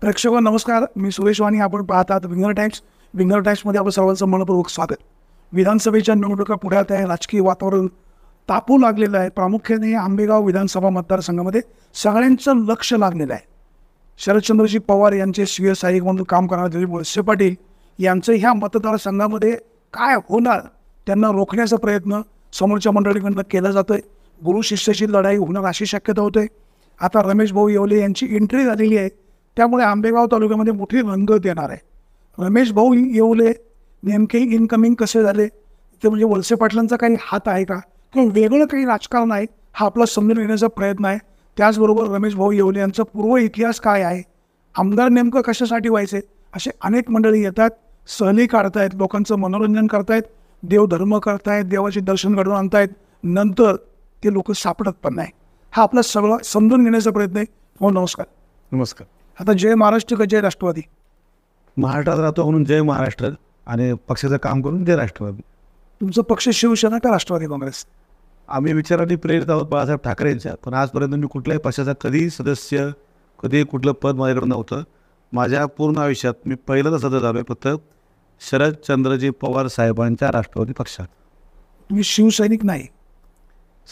प्रेक्षक नमस्कार मी सुरेश वाणी आपण पाहतात विंगर टाइम्स विंगर टाइम्समध्ये आपण सर्वांचं मनपूर्वक स्वागत विधानसभेच्या निवडणुका पुढ्यात आहे राजकीय वातावरण तापू लागलेलं आहे प्रामुख्याने आंबेगाव विधानसभा मतदारसंघामध्ये सगळ्यांचं लक्ष लागलेलं आहे शरदचंद्रजी पवार यांचे स्वीय सहाय्यक म्हणून काम करणारे दिलीप वळसे पाटील यांचं ह्या मतदारसंघामध्ये काय होणार त्यांना रोखण्याचा प्रयत्न समोरच्या मंडळीकडनं केला जातो आहे गुरु शिष्याची लढाई होणार अशी शक्यता होते आता रमेश भाऊ येवले यांची एंट्री झालेली आहे त्यामुळे आंबेगाव तालुक्यामध्ये मोठी रंगत येणार आहे रमेश भाऊ येवले नेमके इनकमिंग कसे झाले ते म्हणजे वळसे पाटलांचा काही हात आहे का किंवा वेगळं काही राजकारण आहे हा आपला समजून घेण्याचा प्रयत्न आहे त्याचबरोबर रमेश भाऊ येवले यांचा पूर्व इतिहास काय आहे आमदार नेमकं कशासाठी व्हायचे असे अनेक मंडळी येतात सहली काढतायत लोकांचं मनोरंजन करतायत देवधर्म करतायत देवाचे दर्शन घडवून आणतायत नंतर ते लोक सापडत पण नाही हा आपला सगळं समजून घेण्याचा प्रयत्न आहे हो नमस्कार नमस्कार आता जय महाराष्ट्र का जय राष्ट्रवादी महाराष्ट्रात राहतो म्हणून जय महाराष्ट्र आणि पक्षाचं काम करून जय राष्ट्रवादी तुमचं पक्ष शिवसेना का राष्ट्रवादी काँग्रेस आम्ही विचाराने प्रेरित आहोत बाळासाहेब ठाकरेंच्या पण आजपर्यंत मी कुठल्याही पक्षाचा कधी सदस्य कधी कुठलं पद माझ्याकडे नव्हतं माझ्या पूर्ण आयुष्यात मी तर सदस्य झालो फक्त शरद चंद्रजी पवार साहेबांच्या राष्ट्रवादी पक्षात तुम्ही शिवसैनिक नाही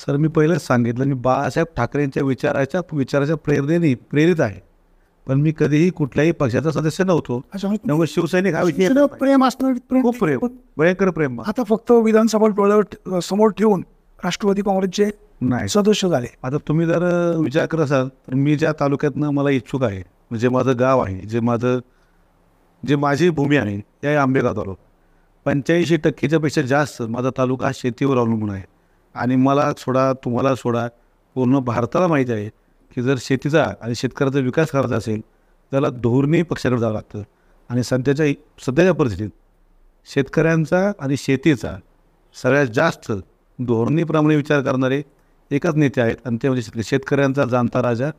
सर मी पहिलंच सांगितलं मी बाळासाहेब ठाकरेंच्या विचाराच्या विचाराच्या प्रेरणेने प्रेरित आहे पण मी कधीही कुठल्याही पक्षाचा सदस्य नव्हतो म्हणजे शिवसैनिक हा विषय प्रेम असणार खूप प्रेम भयंकर प्रेम आता फक्त विधानसभा समोर ठेवून राष्ट्रवादी काँग्रेसचे नाही सदस्य झाले आता तुम्ही जर विचार करत असाल तर मी ज्या तालुक्यातनं मला इच्छुक आहे म्हणजे माझं गाव आहे जे माझं जे माझी भूमी आहे त्या आंबेगाव तालुक पंच्याऐंशी पेक्षा जास्त माझा तालुका शेतीवर अवलंबून आहे आणि मला सोडा तुम्हाला सोडा पूर्ण भारताला माहिती आहे की जर शेतीचा आणि शेतकऱ्याचा विकास करायचा असेल त्याला धोरणी पक्षाकडे जावं लागतं आणि सध्याच्या सध्याच्या परिस्थितीत शेतकऱ्यांचा आणि शेतीचा सगळ्यात जास्त धोरणीप्रमाणे विचार करणारे एकाच नेते आहेत आणि ते म्हणजे शेतकऱ्यांचा जाणता राजा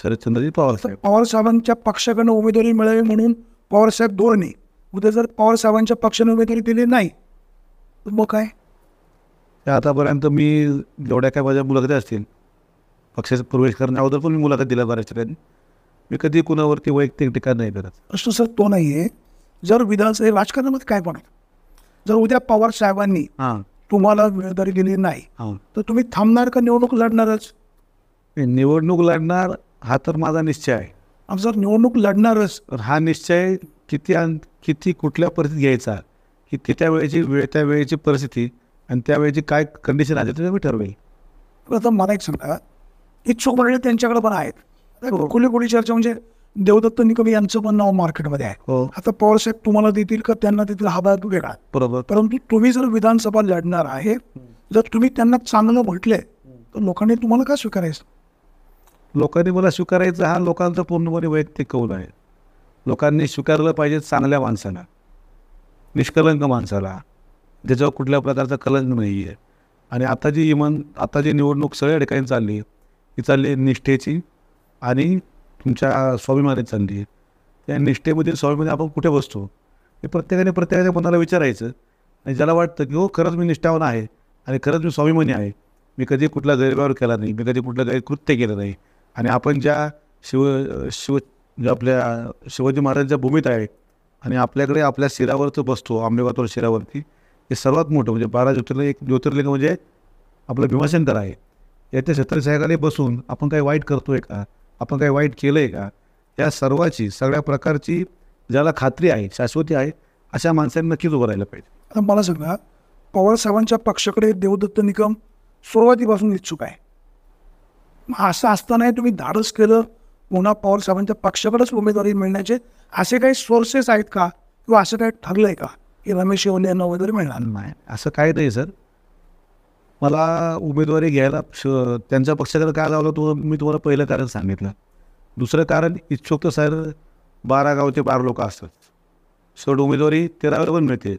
शरदचंद्रजी पवारसाहेब पवारसाहेबांच्या पक्षाकडनं उमेदवारी मिळावी म्हणून पवारसाहेब धोरणे उद्या जर पवारसाहेबांच्या पक्षाने उमेदवारी दिली नाही मग काय आतापर्यंत मी जेवढ्या काय माझ्या मुलाकडे असतील पक्षाचा प्रवेश अगोदर पण मी मुलाखत दिला बऱ्याच ठिकाणी मी कधी कुणावरती वैयक्तिक टीका नाही करत असं सर तो नाही आहे जर विधानसभे राजकारणामध्ये काय पण जर उद्या पवार साहेबांनी तुम्हाला मिळदारी दिली नाही तर तुम्ही थांबणार का निवडणूक लढणारच निवडणूक लढणार हा तर माझा निश्चय आहे जर निवडणूक लढणारच हा निश्चय किती किती कुठल्या परिस्थितीत घ्यायचा किती त्या वेळेची वेळ त्या वेळेची परिस्थिती आणि त्यावेळेची काय कंडिशन आहे ते मी ठरवेल आता मला एक सांगा इच्छुक मंडळी त्यांच्याकडे पण आहेत हो. खुली खुली चर्चा म्हणजे देवदत्त निकम यांचं पण नाव मार्केटमध्ये आहे हो. आता पवार साहेब तुम्हाला देतील का त्यांना देतील हा भाग वेगळा बरोबर परंतु तुम्ही जर विधानसभा लढणार आहे जर तुम्ही त्यांना चांगलं म्हटले तर लोकांनी तुम्हाला का स्वीकारायचं लोकांनी मला स्वीकारायचं हा लोकांचा पूर्णपणे वैयक्तिक कौल आहे लोकांनी स्वीकारलं पाहिजे चांगल्या माणसाला निष्कलंक माणसाला ज्याच्यावर कुठल्या प्रकारचा कलंक नाही आहे आणि आता जी इमान आता जी निवडणूक सगळ्या ठिकाणी चालली ही चालली आहे निष्ठेची आणि तुमच्या स्वाभिमानाची चालली आहे त्या निष्ठेमध्ये स्वाभिमानी आपण कुठे बसतो हे प्रत्येकाने प्रत्येकाच्या मनाला विचारायचं आणि ज्याला वाटतं की हो खरंच मी निष्ठावान आहे आणि खरंच मी स्वाभिमानी आहे मी कधी कुठला गैरव्यवहार केला नाही मी कधी कुठलं गैरकृत्य केलं नाही आणि आपण ज्या शिव शिव आपल्या शिवाजी महाराजांच्या भूमीत आहे आणि आपल्याकडे आपल्या शिरावरचं बसतो आंबेवातोर शिरावरती हे सर्वात मोठं म्हणजे बारा ज्योतिर्लिंग एक ज्योतिर्लिंग म्हणजे आपलं भीमाशंकर आहे याच्या साहेबाने बसून आपण काही वाईट करतोय का आपण काही वाईट केलं आहे का या सर्वाची सगळ्या प्रकारची ज्याला खात्री आहे शाश्वती आहे अशा माणसांनी नक्कीच उभं राहिलं पाहिजे आता मला सांगा पवारसाहेबांच्या पक्षाकडे देवदत्त निकम सुरुवातीपासून इच्छुक आहे मग असं असतानाही तुम्ही धाडस केलं पुन्हा पवारसाहेबांच्या पक्षाकडेच उमेदवारी मिळण्याचे असे काही सोर्सेस आहेत का किंवा असं काही ठरलं आहे का की रमेश येऊन यांना उमेदवारी मिळणार नाही असं काय नाही सर मला उमेदवारी घ्यायला श त्यांच्या पक्षाकडे काय लावलं तो मी तुम्हाला पहिलं कारण सांगितलं दुसरं कारण इच्छुक तर सर बारा गावचे बारा लोक असतात शेवट उमेदवारी तेराव्याला पण मिळते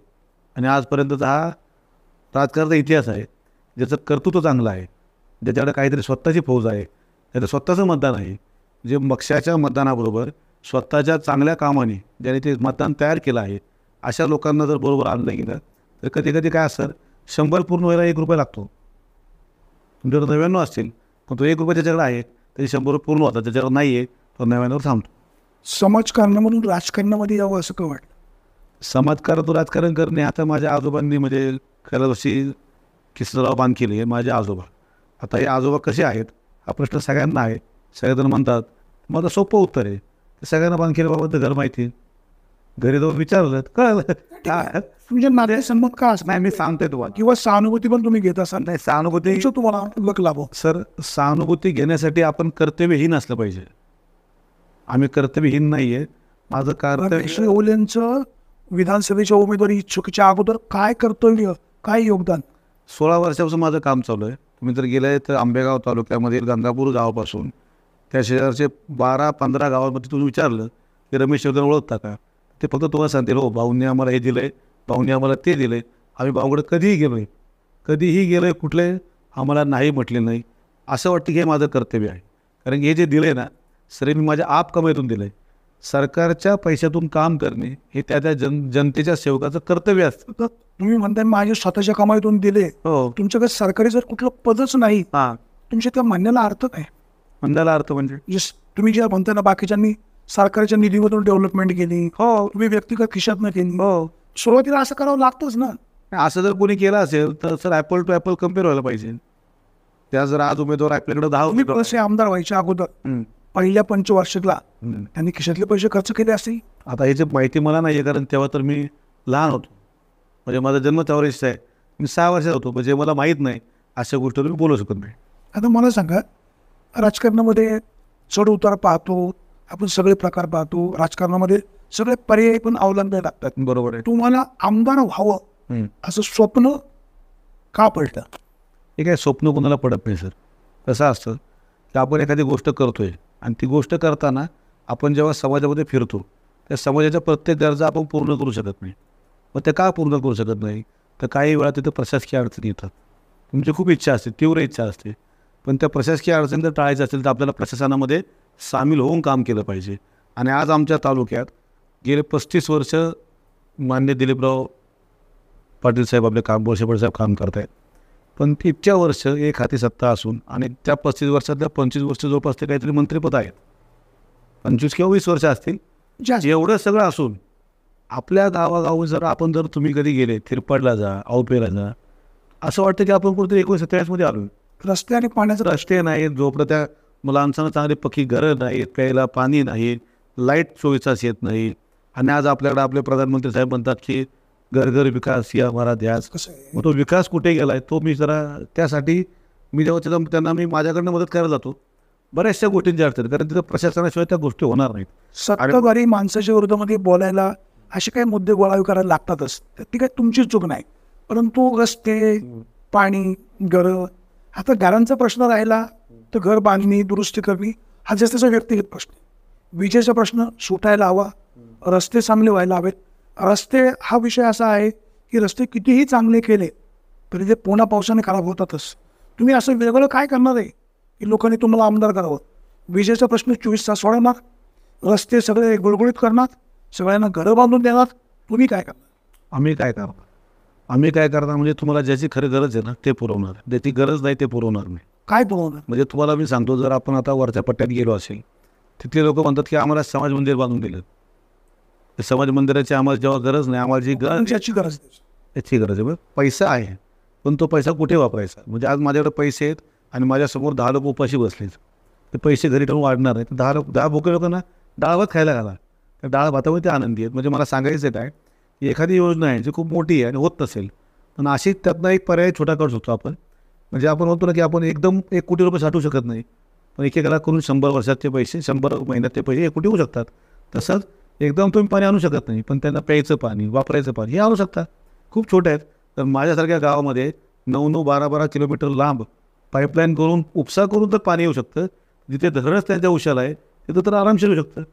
आणि आजपर्यंतचा हा राजकारणाचा इतिहास आहे ज्याचं कर्तृत्व चांगलं आहे ज्याच्याकडे काहीतरी स्वतःची फौज आहे त्याचं स्वतःचं मतदान आहे जे पक्षाच्या मतदानाबरोबर स्वतःच्या चांगल्या कामाने ज्याने ते मतदान तयार केलं आहे अशा लोकांना जर बरोबर आणलं गेलं तर कधी कधी काय असतं शंभर पूर्ण व्हायला एक रुपये लागतो तुमच्याकडे नव्याण्णव असतील पण तो एक रुपये त्याच्याकडे आहे तरी शंभर रुपये पूर्ण होता त्याच्याकडे नाही आहे तो नव्याण्णवर थांबतो म्हणून राजकारणामध्ये यावं असं का वाटलं तो राजकारण करणे आता माझ्या आजोबांनी म्हणजे खऱ्या वर्षी बांध केले आहे माझे आजोबा आता हे आजोबा कसे आहेत हा प्रश्न सगळ्यांना आहे सगळेजण म्हणतात मला सोपं उत्तर आहे सगळ्यांना सगळ्यांना केल्याबाबत घर माहिती आहे घरी जाऊन विचारलं कळलं काय म्हणजे नातेसंबंध का असं नाही मी सांगते तुम्हाला किंवा सहानुभूती पण तुम्ही घेत असाल नाही सहानुभूती तुम्हाला सर सहानुभूती घेण्यासाठी आपण कर्तव्यहीन असलं पाहिजे आम्ही कर्तव्यहीन नाहीये माझं श्री ओलेंचं विधानसभेच्या उमेदवारी इच्छुकीच्या अगोदर काय कर्तव्य काय योगदान सोळा वर्षापासून माझं काम चालू आहे तुम्ही जर गेले तर आंबेगाव तालुक्यामध्ये गंगापूर गावापासून त्या शेजारचे बारा पंधरा गावांमध्ये तुम्ही विचारलं की रमेश योगदान ओळखता का ते फक्त तुम्हाला सांगतील हो भाऊने आम्हाला हे दिलं आहे भाऊंनी आम्हाला ते दिलं आहे आम्ही भाऊकडे कधीही गेलो आहे कधीही गेलो आहे कुठले आम्हाला नाही म्हटले नाही असं वाटतं की हे माझं कर्तव्य आहे कारण हे जे दिलं आहे ना सर मी माझ्या आप कमाईतून दिलं आहे सरकारच्या पैशातून काम करणे हे त्या त्या जन जनतेच्या सेवकाचं कर्तव्य असतं तुम्ही म्हणताय माझ्या स्वतःच्या कमाईतून दिले हो तुमच्याकडे सरकारी जर कुठलं पदच नाही हां तुमच्या त्या म्हणण्याला अर्थ काय म्हणण्याला अर्थ म्हणजे तुम्ही जेव्हा म्हणताय ना बाकीच्यांनी सरकारच्या निधीमधून डेव्हलपमेंट केली हो तुम्ही व्यक्तिगत न केली हो सुरुवातीला असं करावं लागतंच ना असं जर कोणी केलं असेल तर sir apple to apple compare व्हायला पाहिजे त्या जर आज उमेदवार आपल्याकडे दहा मी पैसे आमदार व्हायच्या अगोदर पहिल्या पंचवार्षिकला त्यांनी खिशातले पैसे खर्च केले असतील आता याची माहिती मला नाही आहे कारण तेव्हा तर मी लहान होतो म्हणजे माझा जन्म त्यावर आहे मी सहा वर्षात होतो म्हणजे मला माहीत नाही अशा गोष्टीवर मी बोलू शकत नाही आता मला सांगा राजकारणामध्ये चढ उतार पाहतो आपण सगळे प्रकार पाहतो राजकारणामध्ये सगळे पर्याय पण अवलंबून लागतात बरोबर आहे तुम्हाला आमदार व्हावं असं स्वप्न का पडतं हे काय स्वप्न कोणाला पडत नाही सर कसं असतं की आपण एखादी गोष्ट करतोय आणि ती गोष्ट करताना आपण जेव्हा समाजामध्ये फिरतो त्या समाजाच्या प्रत्येक गरजा आपण पूर्ण करू शकत नाही मग ते का पूर्ण करू शकत नाही तर काही वेळा तिथं प्रशासकीय अडचणी येतात तुमची खूप इच्छा असते तीव्र इच्छा असते पण त्या प्रशासकीय अडचणी जर टाळायचं असेल तर आपल्याला प्रशासनामध्ये सामील होऊन काम केलं पाहिजे आणि आज आमच्या तालुक्यात गेले पस्तीस वर्ष मान्य दिलीपराव पाटील साहेब आपले काम बोरशेपट साहेब काम करत आहेत पण इतक्या वर्ष एक हाती सत्ता असून आणि त्या पस्तीस वर्षातल्या पंचवीस वर्ष जवळपास ते काहीतरी मंत्रिपद आहेत पंचवीस किंवा वीस वर्ष असतील एवढं सगळं असून आपल्या गावागावी जर आपण जर तुम्ही कधी गेले थिरपडला जा औपेला जा असं वाटतं की आपण कुठेतरी एकोणीस सत्तेचाळीसमध्ये आलो रस्ते आणि पाण्याचं रस्ते नाही जोपर्यंत त्या मुलांचं चांगले पक्की घरं नाहीत प्यायला पाणी नाही लाईट सोयीचाच येत नाही आणि आज आपल्याकडे आपले प्रधानमंत्री साहेब म्हणतात की घर घर विकास या हमारा ध्यास मग तो विकास कुठे गेला तो मी जरा त्यासाठी मी जेव्हा तिथं त्यांना मी माझ्याकडनं मदत करायला जातो बऱ्याचशा गोष्टींच्या अडचणी कारण तिथं प्रशासनाशिवाय त्या गोष्टी होणार नाहीत सत्ताधारी माणसाच्या विरोधामध्ये बोलायला असे काही मुद्दे गोळावी करायला लागतातच ती काही तुमची चूक नाही परंतु रस्ते पाणी घरं आता घरांचा प्रश्न राहिला तर घर बांधणी दुरुस्ती करणे हा जास्त व्यक्तिगत प्रश्न विजेचा प्रश्न सुटायला हवा रस्ते चांगले व्हायला हवेत रस्ते हा विषय असा आहे की रस्ते कितीही चांगले केले तरी ते पोना पावसाने खराब होतातच तुम्ही असं वेगवेगळं काय करणार आहे की लोकांनी तुम्हाला आमदार करावं विजेचा प्रश्न चोवीस तास वाढवणार रस्ते सगळे गुळगुळीत करणार सगळ्यांना घरं बांधून देणार तुम्ही काय करणार आम्ही काय करणार आम्ही काय करणार म्हणजे तुम्हाला ज्याची खरी गरज आहे ना ते पुरवणार ज्याची गरज नाही ते पुरवणार नाही काय तुम्हाला म्हणजे तुम्हाला मी सांगतो जर आपण आता वरच्या पट्ट्यात गेलो असेल तिथले लोक म्हणतात की आम्हाला समाज मंदिर बांधून दिलं समाज मंदिराची आम्हाला जेव्हा गरज नाही आम्हाला जी गरज याची गरज याची गरज आहे म्हणजे पैसा आहे पण तो पैसा कुठे वापरायचा म्हणजे आज माझ्याकडे पैसे आहेत आणि माझ्यासमोर दहा लोक उपाशी बसले ते पैसे घरी ठेवून वाढणार नाही तर दहा लोक दहा भोके लोकांना डाळ भात खायला घाला तर डाळ भातावर ते आनंदी आहेत म्हणजे मला सांगायचं काय की एखादी योजना आहे जी खूप मोठी आहे आणि होत नसेल पण अशी त्यातनं एक पर्याय छोटा करू शकतो आपण म्हणजे आपण म्हणतो ना की आपण एकदम एक कोटी रुपये साठवू शकत नाही पण एकेकाला करून शंभर वर्षात ते पैसे शंभर महिन्यात ते पैसे एक कोटी होऊ शकतात तसंच एकदम तुम्ही पाणी आणू शकत नाही पण त्यांना प्यायचं पाणी वापरायचं पाणी हे आणू शकता खूप छोटे आहेत तर माझ्यासारख्या गावामध्ये नऊ नऊ बारा बारा किलोमीटर लांब पाईपलाईन करून उपसा करून तर पाणी येऊ शकतं जिथे धरणच त्यांच्या उशाला आहे तिथं तर आरामशीर येऊ शकतं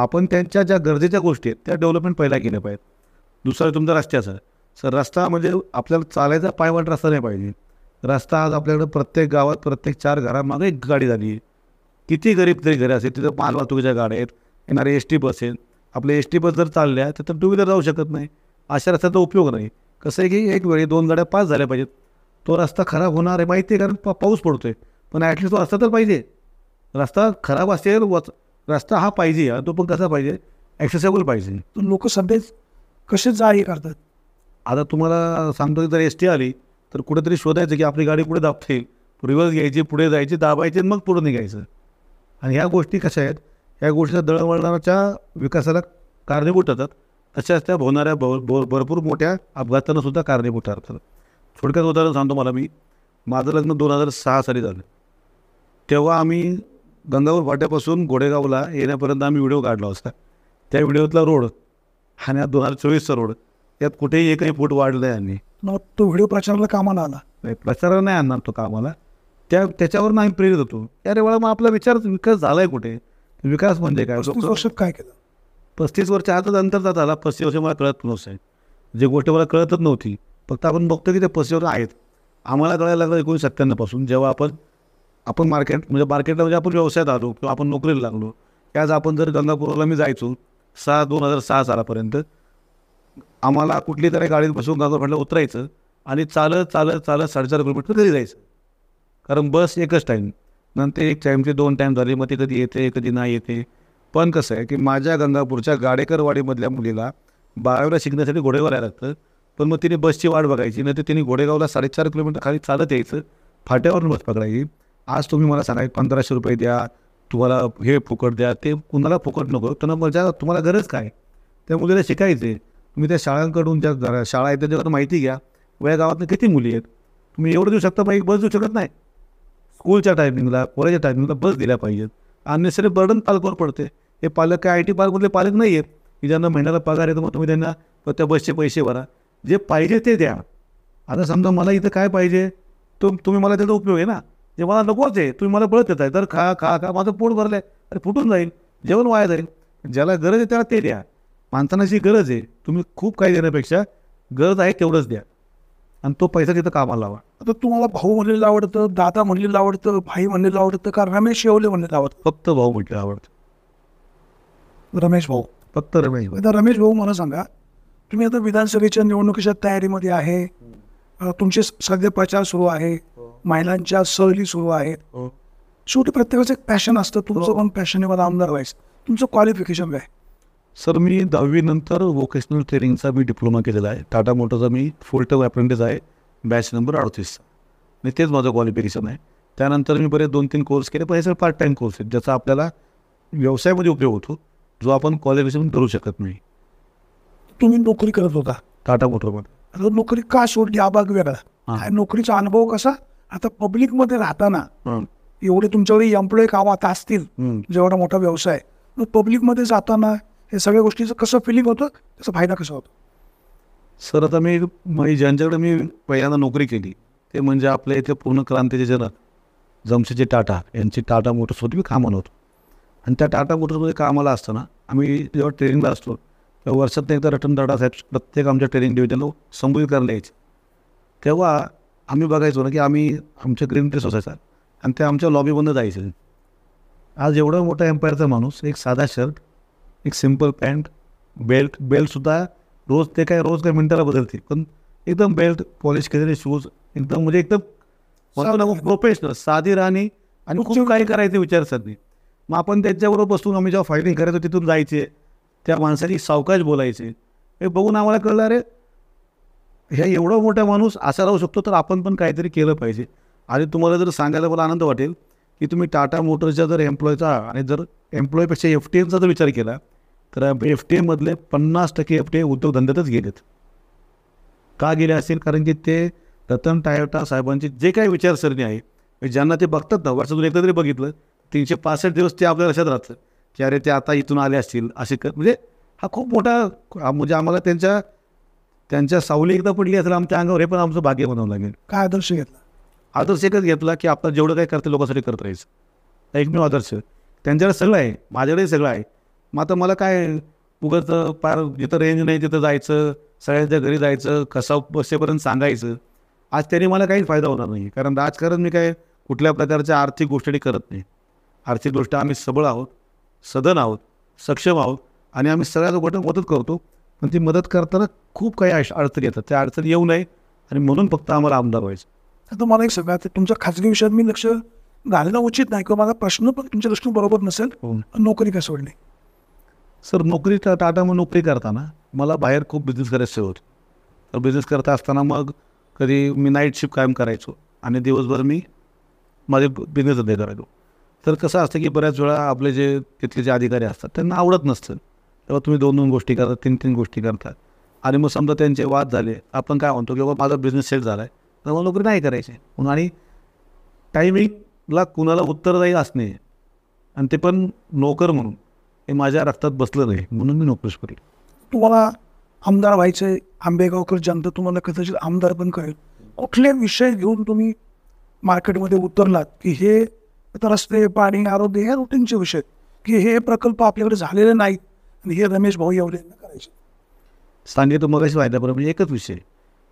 आपण त्यांच्या ज्या गरजेच्या गोष्टी आहेत त्या डेव्हलपमेंट पहिल्या केल्या पाहिजेत दुसरं तुमचा रस्त्याचं सर रस्ता म्हणजे आपल्याला चालायचा पायवाट रस्ता नाही पाहिजे रस्ता आज आपल्याकडे प्रत्येक गावात प्रत्येक चार घरामागे एक गाडी झाली आहे किती गरीब तरी घरे असेल तिथं माल वाहतुकीच्या गाड्या आहेत येणारे एस टी बस आहेत आपल्या एस टी बस जर चालल्या तर टू व्हीलर जाऊ शकत नाही अशा रस्त्याचा उपयोग नाही कसं आहे की एक वेळी दोन गाड्या पास झाल्या पाहिजेत तो रस्ता खराब होणार आहे माहिती आहे कारण पा पाऊस पडतो आहे पण ॲटलीस्ट तो रस्ता तर पाहिजे रस्ता खराब असेल वच रस्ता हा पाहिजे तो पण कसा पाहिजे ॲक्सेसेबल पाहिजे लोक सध्याच कसे जाई करतात आता तुम्हाला सांगतो की जर एस टी आली तर कुठेतरी शोधायचं की आपली गाडी पुढे दाबते येईल घ्यायची पुढे जायची दाबायची मग पुढे निघायचं आणि ह्या गोष्टी कशा आहेत ह्या गोष्टीचा दळणवळणाच्या विकासाला कारणीभूत ठरतात तशाच त्या भोवणाऱ्या भरपूर मोठ्या अपघातांना सुद्धा कारणीभूत ठरतात थोडक्यात उदाहरण सांगतो मला मी माझं लग्न दोन हजार सहा साली झालं तेव्हा आम्ही गंगावर फाट्यापासून घोडेगावला येण्यापर्यंत आम्ही व्हिडिओ काढला होता त्या व्हिडिओतला रोड आणि दोन हजार चोवीसचा रोड यात कुठेही एकही फूट वाढलं आहे आणि मग तो व्हिडिओ प्रचाराला कामाला आला नाही, प्रचाराला नाही आणणार तो कामाला त्या त्याच्यावरून आम्ही प्रेरित होतो या रेवाळा मग आपला विचार विकास झालाय कुठे विकास म्हणजे काय वर्षात काय केलं पस्तीस वर्ष अंतर जात आला पस्तीस वर्ष मला कळत नव्हतं जे गोष्ट मला कळतच नव्हती फक्त आपण बघतो की ते पस्तीस वर्ष आहेत आम्हाला कळायला लागलं एकोणीस सत्त्याण्णवपासून जेव्हा आपण आपण मार्केट म्हणजे मार्केटला म्हणजे आपण व्यवसायात आलो किंवा आपण नोकरीला लागलो की आज आपण जर गंगापूरला मी जायचो सहा दोन हजार सहा सालापर्यंत आम्हाला कुठली तरी गाडीत बसून जातो म्हटलं उतरायचं आणि चालत चालत चालत साडेचार किलोमीटर घरी जायचं कारण बस एकच टाईम नंतर एक टाईमचे दोन टाईम झाले मग ते कधी येते कधी नाही येते पण कसं आहे की माझ्या गंगापूरच्या गाडेकरवाडीमधल्या मुलीला बारावीला शिकण्यासाठी घोडेगाव यायला लागतं पण मग तिने बसची वाट बघायची नाही तर तिने घोडेगावला साडेचार किलोमीटर खाली चालत यायचं फाट्यावरून बस पकडायची आज तुम्ही मला सांगा पंधराशे रुपये द्या तुम्हाला हे फुकट द्या ते कुणाला फुकट नको त्यांना मजा तुम्हाला गरज काय त्या मुलीला शिकायचे तुम्ही त्या शाळांकडून त्या शाळा आहेत त्याच्याकडून माहिती घ्या वया गावातनं किती मुली आहेत तुम्ही एवढं देऊ शकता पण एक बस देऊ शकत नाही स्कूलच्या टायमिंगला कॉलेजच्या टायमिंगला बस दिल्या पाहिजेत अननेसरी बर्डन पालकवर पडते हे पालक काय आय टी पार्कमधले पालक नाही आहेत की ज्यांना महिन्याला पगार येतो मग तुम्ही त्यांना त्या बसचे पैसे भरा जे पाहिजे ते द्या आता समजा मला इथं काय पाहिजे तो तुम्ही मला त्याचा उपयोग आहे ना जे मला नकोच आहे तुम्ही मला बळत देताय तर खा खा खा माझं पोट भरलं आहे अरे फुटून जाईल जेवण वाया जाईल ज्याला गरज आहे त्याला ते द्या माणसांची गरज आहे तुम्ही खूप काही देण्यापेक्षा गरज आहे तेवढंच द्या आणि तो पैसा तिथं कामाला लावा आता तुम्हाला भाऊ म्हणलेलं आवडतं दादा म्हणलेलं आवडतं भाई म्हणलेलं आवडतं का रमेश येवले म्हणलेलं आवडतं फक्त भाऊ म्हटलं आवडतं रमेश भाऊ फक्त रमेश भाऊ आता रमेश भाऊ मला सांगा तुम्ही आता विधानसभेच्या निवडणुकीच्या तयारीमध्ये आहे तुमचे सध्या प्रचार सुरू आहे महिलांच्या सहली सुरू आहेत हो. शेवटी प्रत्येकाचं एक पॅशन असतं तुमचं हो. पण पॅशन मला आमदार व्हायचं तुमचं क्वालिफिकेशन काय सर मी दहावीनंतर व्होकेशनल ट्रेनिंगचा मी डिप्लोमा केलेला आहे टाटा मोटरचा मी फुल टर्म अप्रेंटिस आहे बॅच नंबर अडतीसचा आणि तेच माझं क्वालिफिकेशन आहे त्यानंतर मी बरेच दोन तीन कोर्स केले पण पार्ट टाईम कोर्स आहेत ज्याचा आपल्याला व्यवसायामध्ये उपयोग होतो जो आपण क्वालिफिकेशन करू शकत नाही तुम्ही नोकरी करत होता टाटा मोटरमध्ये नोकरी का सोडली आबाग वेगळा नोकरीचा अनुभव कसा आता पब्लिकमध्ये राहताना एवढे तुमच्याकडे एम्प्लॉय कामात असतील जेवढा मोठा व्यवसाय पब्लिकमध्ये जाताना हे सगळ्या गोष्टीचं कसं फिलिंग होतं त्याचा फायदा कसा होतो सर आता मी म्हणजे ज्यांच्याकडे मी पहिल्यांदा नोकरी केली ते म्हणजे आपल्या इथे पूर्ण क्रांतीचे जनक जमशेदजी टाटा यांची टाटा मोटर्सवरती मी काम होतो आणि त्या टाटा मोटर्समध्ये कामाला असताना आम्ही जेव्हा ट्रेनिंगला असतो तेव्हा वर्षातनं एकदा रतन टाटा साहेब प्रत्येक आमच्या ट्रेनिंग डिव्हिजनला संबोधित करायला यायचे तेव्हा आम्ही बघायचो ना की आम्ही आमच्या ग्रीन ट्रेस असायचा आणि ते आमच्या लॉबीमध्ये जायचे आज एवढा मोठा एम्पायरचा माणूस एक साधा शर्ट एक सिम्पल पॅन्ट बेल्ट बेल्टसुद्धा रोज ते काय रोज काय मिनटाला बदलते पण एकदम बेल्ट पॉलिश केलेले शूज एकदम म्हणजे एकदम प्रोफेशनल साधी राहणी आणि खूप काही करायचे विचारसरणी मग आपण त्याच्याबरोबर बसून आम्ही जेव्हा फायटिंग करायचो तिथून जायचे त्या माणसाची सावकाश बोलायचे हे बघून आम्हाला कळलं अरे हे एवढा मोठा माणूस असा राहू शकतो तर आपण पण काहीतरी केलं पाहिजे आणि तुम्हाला जर सांगायला मला आनंद वाटेल की तुम्ही टाटा मोटर्सच्या जर एम्प्लॉयचा आणि जर एम्प्लॉयपेक्षा एफ टी एमचा जर विचार केला तर एफ टी एमधले पन्नास टक्के एफ टी उद्योगधंद्यातच गेलेत का गेले असेल कारण की ते रतन टायटा साहेबांचे जे काही विचारसरणी आहे ज्यांना ते बघतात ना वर्षातून एकदा तरी बघितलं तीनशे पासष्ट दिवस ते आपल्या लक्षात राहतं की अरे ते आता इथून आले असतील असे कर म्हणजे हा खूप मोठा म्हणजे आम्हाला त्यांच्या त्यांच्या सावली एकदा पडली असेल आमच्या अंगावर हे पण आमचं भाग्य बनवलं लागेल काय आदर्श घेतला आदर्श एकच घेतला की आपण जेवढं काही करते लोकांसाठी करत राहायचं एकमेव आदर्श त्यांच्याकडे सगळं आहे माझ्याकडे सगळं आहे मग आता मला काय उगाच पार जिथं रेंज नाही तिथं जायचं सगळ्यांच्या घरी जायचं कसा बसेपर्यंत सांगायचं आज त्याने मला काहीच फायदा होणार नाही कारण राजकारण मी काय कुठल्या प्रकारच्या आर्थिक गोष्टी करत नाही आर्थिक गोष्ट आम्ही सबळ आहोत सदन आहोत सक्षम आहोत आणि आम्ही सगळ्या गोष्टी मदत करतो पण ती मदत करताना खूप काही अडचणी येतात त्या अडचणी येऊ नये आणि म्हणून फक्त आम्हाला आमदार व्हायचं तर मला एक सगळ्यात तुमच्या खाजगी विषयात मी लक्ष घालणं उचित नाही किंवा माझा प्रश्न पण तुमच्या दृष्टीने बरोबर नसेल हो. नोकरी का सोडली सर नोकरी टाटा मग नोकरी करताना मला बाहेर खूप बिझनेस करायचे होते तर बिझनेस करता असताना मग कधी मी नाईट शिफ्ट कायम करायचो आणि दिवसभर मी माझे बिझनेस धंदे करायचो तर कसं असतं की बऱ्याच वेळा आपले जे तिथले जे अधिकारी असतात त्यांना आवडत नसतं तेव्हा तुम्ही दोन दोन गोष्टी करता तीन तीन गोष्टी करतात आणि मग समजा त्यांचे वाद झाले आपण काय म्हणतो की बाबा माझा बिझनेस सेट झाला आहे तर मला नोकरी नाही करायची म्हणून आणि टायमिंगला कुणाला उत्तरदायी असणे आणि ते पण नोकर म्हणून हे माझ्या रक्तात बसलं नाही म्हणून मी नोकरीच करली तुम्हाला आमदार व्हायचं आहे आंबेगावकर जनता तुम्हाला कदाचित आमदार पण करेल कुठले विषय घेऊन तुम्ही मार्केटमध्ये उतरलात की हे रस्ते पाणी आरोग्य हे रुटीनचे विषय की हे प्रकल्प आपल्याकडे झालेले नाहीत आणि हे रमेश भाऊ एवढे करायचे सांगितलं मग अशी वायद्याबरोबर म्हणजे एकच विषय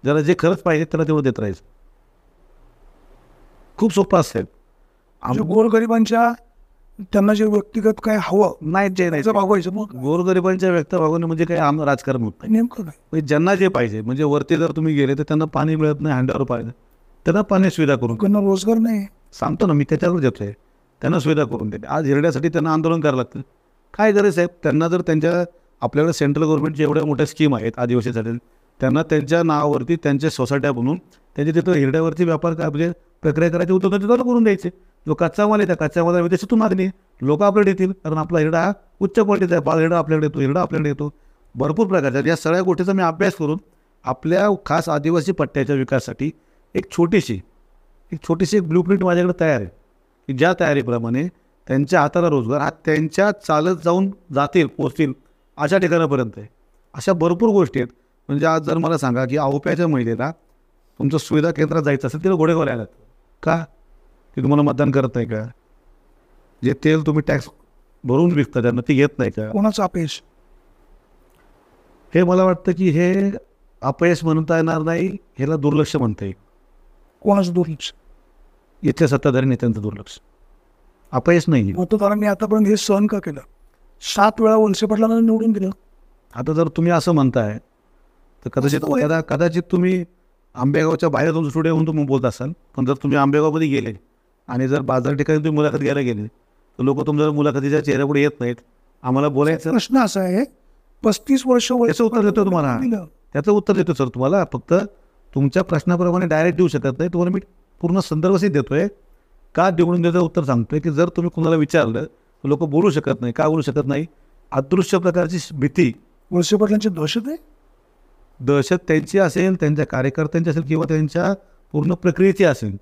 ज्याला जे खरंच पाहिजे त्याला तेवढं देत राहायचं खूप सोपं असेल गोरगरिबांच्या त्यांना जे व्यक्तिगत काय हवं नाही जे नाही भागवायचं मग गोरगरिबांच्या व्यक्त भागवणे म्हणजे काही आम राजकारण होत नाही नेमकं काय म्हणजे ज्यांना जे पाहिजे म्हणजे वरती जर तुम्ही गेले तर त्यांना पाणी मिळत नाही हँडवर पाहिजे त्यांना पाणी सुविधा करून त्यांना रोजगार नाही सांगतो ना मी त्याच्यावर जातोय त्यांना सुविधा करून देते आज हिरड्यासाठी त्यांना आंदोलन करावं लागतं काय गरज साहेब त्यांना जर त्यांच्या आपल्याकडे सेंट्रल गव्हर्नमेंटच्या एवढ्या मोठ्या स्कीम आहेत आदिवासीसाठी त्यांना त्यांच्या नावावरती त्यांच्या सोसायट्या बनवून त्यांच्या तिथं हिरड्यावरती व्यापार म्हणजे प्रक्रिया करायची होतं तर करून द्यायचे जो कच्चा माल आहे त्या कच्च्या मालाला विदेशातून मागणी लोक आपल्याकडे येतील कारण आपला हिरडा उच्च क्वालिटीचा आहे बाल हिरडा आपल्याकडे येतो हिरडा आपल्याकडे येतो भरपूर प्रकारच्या या सगळ्या गोष्टीचा मी अभ्यास करून आपल्या खास आदिवासी पट्ट्याच्या विकासासाठी एक छोटीशी एक छोटीशी एक ब्लूप्रिंट माझ्याकडे तयार आहे की ज्या तयारीप्रमाणे त्यांच्या हाताला रोजगार हा त्यांच्या चालत जाऊन जातील पोचतील अशा ठिकाणापर्यंत आहे अशा भरपूर गोष्टी आहेत म्हणजे आज जर मला सांगा की आहोप्याच्या महिलेला तुमचं सुविधा केंद्रात जायचं असेल तिला घोडेगाव लागतात का ते तुम्हाला मतदान करत नाही का जे तेल तुम्ही टॅक्स भरून विकता त्यांना ते घेत नाही का कोणाचं अपयश हे मला वाटतं की हे अपयश म्हणता येणार नाही ह्याला दुर्लक्ष म्हणता येईल कोणाचं दुर्लक्ष इथल्या सत्ताधारी नेत्यांचं दुर्लक्ष अपयश नाही मतदारांनी आतापर्यंत हे सहन का केलं सात वेळा वलसे पटलांना निवडून दिलं आता जर तुम्ही असं म्हणताय तर कदाचित कदाचित तुम्ही आंबेगावच्या बाहेर जाऊन होऊन तुम्ही बोलत असाल पण जर तुम्ही आंबेगावमध्ये गेले आणि जर बाजार ठिकाणी तुम्ही मुलाखत घ्यायला गेले तर लोक तुमच्या मुलाखतीच्या चेहऱ्यापुढे येत नाहीत आम्हाला बोलायचं प्रश्न असा आहे पस्तीस वर्ष याचं उत्तर देतो तुम्हाला त्याचं उत्तर देतो सर तुम्हाला फक्त तुमच्या प्रश्नाप्रमाणे डायरेक्ट देऊ शकत नाही तुम्हाला मी पूर्ण संदर्भशी देतोय का म्हणून त्याचं उत्तर सांगतोय की जर तुम्ही कोणाला विचारलं तर लोक बोलू शकत नाही का बोलू शकत नाही अदृश्य प्रकारची भीती वर्ष पटलांची दहशत आहे दहशत त्यांची असेल त्यांच्या कार्यकर्त्यांची असेल किंवा त्यांच्या पूर्ण प्रक्रियेची असेल